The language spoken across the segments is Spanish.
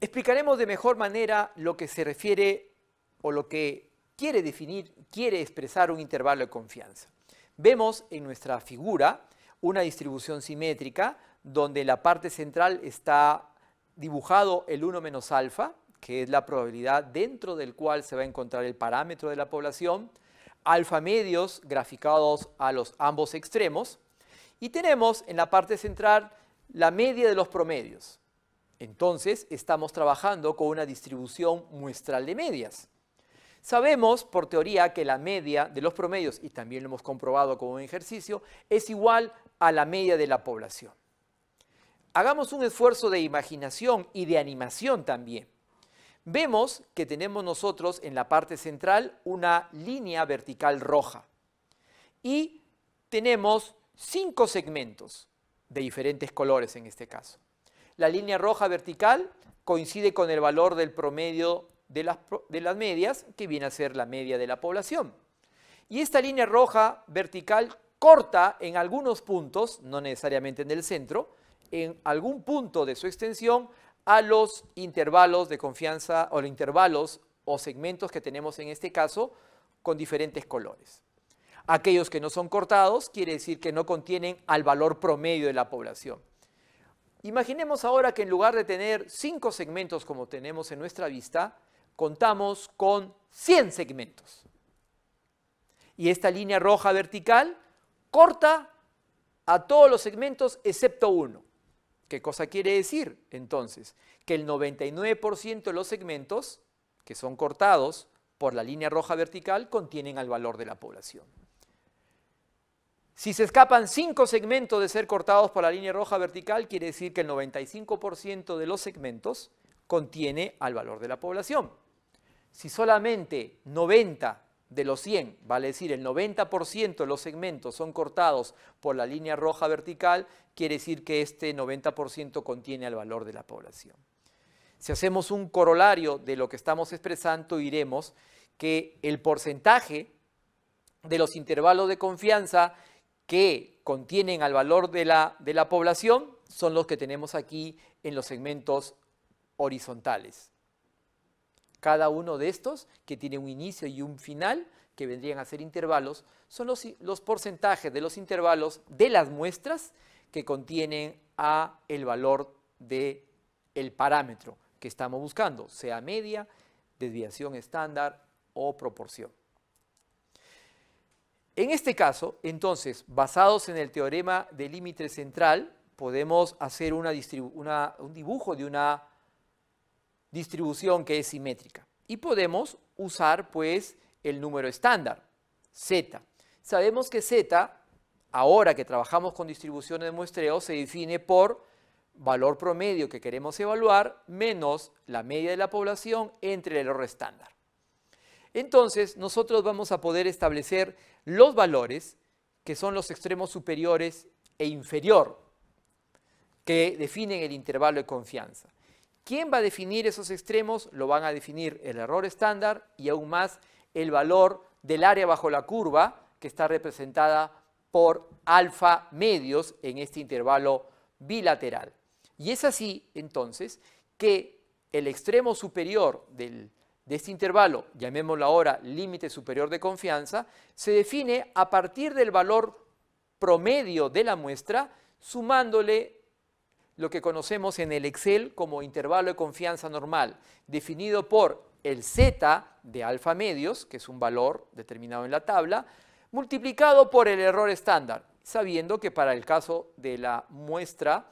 Explicaremos de mejor manera lo que se refiere o lo que quiere definir, quiere expresar un intervalo de confianza. Vemos en nuestra figura una distribución simétrica donde en la parte central está dibujado el 1 menos alfa, que es la probabilidad dentro del cual se va a encontrar el parámetro de la población, alfa medios graficados a los ambos extremos, y tenemos en la parte central la media de los promedios. Entonces, estamos trabajando con una distribución muestral de medias. Sabemos por teoría que la media de los promedios, y también lo hemos comprobado con un ejercicio, es igual a la media de la población. Hagamos un esfuerzo de imaginación y de animación también. Vemos que tenemos nosotros en la parte central una línea vertical roja y tenemos cinco segmentos de diferentes colores en este caso la línea roja vertical coincide con el valor del promedio de las, medias, que viene a ser la media de la población. Y esta línea roja vertical corta en algunos puntos, no necesariamente en el centro, en algún punto de su extensión a los intervalos de confianza o los intervalos o segmentos que tenemos en este caso con diferentes colores. Aquellos que no son cortados quiere decir que no contienen al valor promedio de la población. Imaginemos ahora que en lugar de tener cinco segmentos como tenemos en nuestra vista, contamos con 100 segmentos. Y esta línea roja vertical corta a todos los segmentos excepto uno. ¿Qué cosa quiere decir entonces? Que el 99% de los segmentos que son cortados por la línea roja vertical contienen al valor de la población. Si se escapan cinco segmentos de ser cortados por la línea roja vertical, quiere decir que el 95% de los segmentos contiene al valor de la población. Si solamente 90 de los 100, vale decir el 90% de los segmentos son cortados por la línea roja vertical, quiere decir que este 90% contiene al valor de la población. Si hacemos un corolario de lo que estamos expresando, iremos que el porcentaje de los intervalos de confianza que contienen al valor de la, población son los que tenemos aquí en los segmentos horizontales. Cada uno de estos, que tiene un inicio y un final, que vendrían a ser intervalos, son los, porcentajes de los intervalos de las muestras que contienen a el valor del el parámetro que estamos buscando, sea media, desviación estándar o proporción. En este caso, entonces, basados en el teorema del límite central, podemos hacer un dibujo de una distribución que es simétrica. Y podemos usar, pues, el número estándar, z. Sabemos que z, ahora que trabajamos con distribuciones de muestreo, se define por valor promedio que queremos evaluar menos la media de la población entre el error estándar entonces nosotros vamos a poder establecer los valores que son los extremos superiores e inferior que definen el intervalo de confianza. ¿Quién va a definir esos extremos? Lo van a definir el error estándar y aún más el valor del área bajo la curva que está representada por alfa medios en este intervalo bilateral. Y es así entonces que el extremo superior del de este intervalo, llamémoslo ahora límite superior de confianza, se define a partir del valor promedio de la muestra, sumándole lo que conocemos en el Excel como intervalo de confianza normal, definido por el Z de alfa medios, que es un valor determinado en la tabla, multiplicado por el error estándar, sabiendo que para el caso de la muestra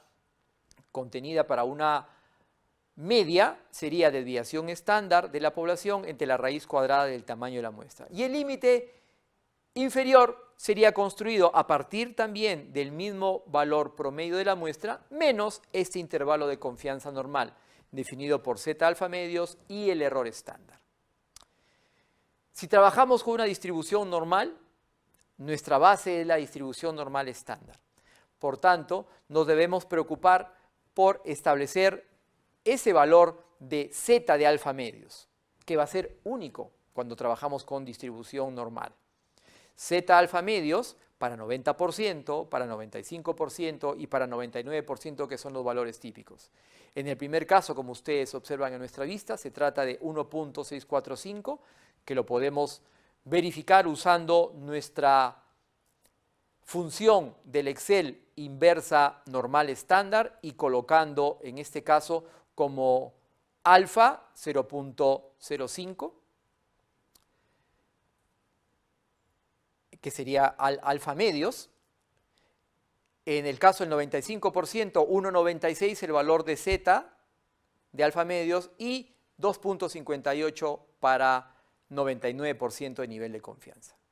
contenida para una Media sería desviación estándar de la población entre la raíz cuadrada del tamaño de la muestra. Y el límite inferior sería construido a partir también del mismo valor promedio de la muestra menos este intervalo de confianza normal, definido por z alfa medios y el error estándar. Si trabajamos con una distribución normal, nuestra base es la distribución normal estándar. Por tanto, nos debemos preocupar por establecer ese valor de Z de alfa medios, que va a ser único cuando trabajamos con distribución normal. Z alfa medios para 90%, para 95% y para 99% que son los valores típicos. En el primer caso, como ustedes observan en nuestra vista, se trata de 1.645, que lo podemos verificar usando nuestra función del Excel inversa normal estándar y colocando en este caso como alfa 0.05, que sería alfa medios. En el caso del 95%, 1.96 el valor de Z de alfa medios y 2.58 para 99% de nivel de confianza.